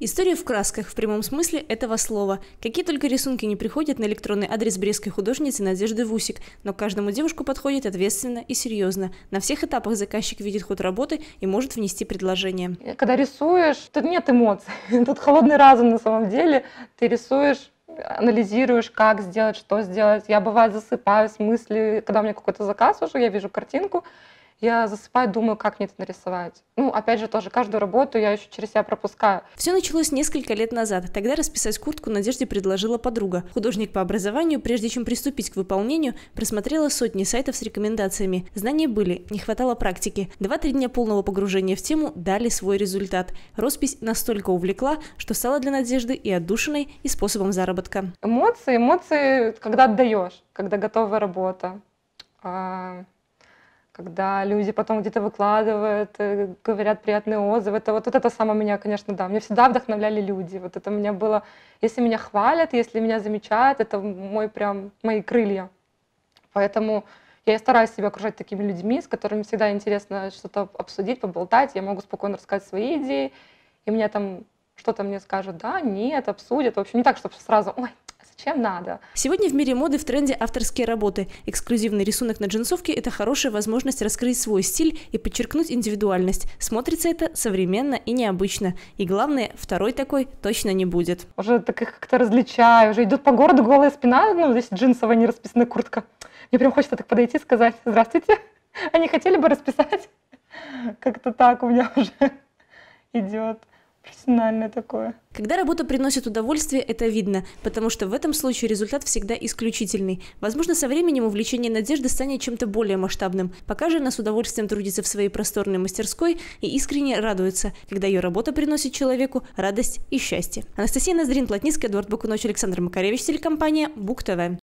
История в красках, в прямом смысле этого слова. Какие только рисунки не приходят на электронный адрес брестской художницы Надежды Вусик, но каждому девушку подходит ответственно и серьезно. На всех этапах заказчик видит ход работы и может внести предложение. Когда рисуешь, тут нет эмоций, тут холодный разум на самом деле. Ты рисуешь анализируешь, как сделать, что сделать. Я бывает засыпаю с мыслью, когда у меня какой-то заказ уже, я вижу картинку, я засыпаю, думаю, как мне это нарисовать. Ну, опять же, тоже каждую работу я еще через себя пропускаю. Все началось несколько лет назад. Тогда расписать куртку Надежде предложила подруга. Художник по образованию, прежде чем приступить к выполнению, просмотрела сотни сайтов с рекомендациями. Знания были, не хватало практики. Два-три дня полного погружения в тему дали свой результат. Роспись настолько увлекла, что стала для Надежды и отдушиной, и способом заработка. Эмоции, эмоции, когда отдаешь, когда готовая работа. А, когда люди потом где-то выкладывают, э, говорят приятные отзывы. Это вот, вот это самое меня, конечно, да. Меня всегда вдохновляли люди. Вот это у меня было... Если меня хвалят, если меня замечают, это мой прям... мои крылья. Поэтому я стараюсь себя окружать такими людьми, с которыми всегда интересно что-то обсудить, поболтать. Я могу спокойно рассказать свои идеи, и меня там что-то мне скажут, да, нет, обсудят. В общем, не так, чтобы сразу, ой, Зачем надо? Сегодня в мире моды в тренде авторские работы. Эксклюзивный рисунок на джинсовке – это хорошая возможность раскрыть свой стиль и подчеркнуть индивидуальность. Смотрится это современно и необычно. И главное, второй такой точно не будет. Уже так их как-то различаю. Уже идут по городу голая спина, ну, здесь джинсовая не расписанная куртка. Мне прям хочется так подойти и сказать «Здравствуйте». Они хотели бы расписать. Как-то так у меня уже идет с такое. Когда работа приносит удовольствие, это видно, потому что в этом случае результат всегда исключительный. Возможно, со временем увлечение Надежды станет чем-то более масштабным. Пока же она с удовольствием трудится в своей просторной мастерской и искренне радуется, когда ее работа приносит человеку радость и счастье. Анастасия Ноздрин, Плотницкая, Эдуард Бакунович, Александр Макаревич, телекомпания Бук ТВ.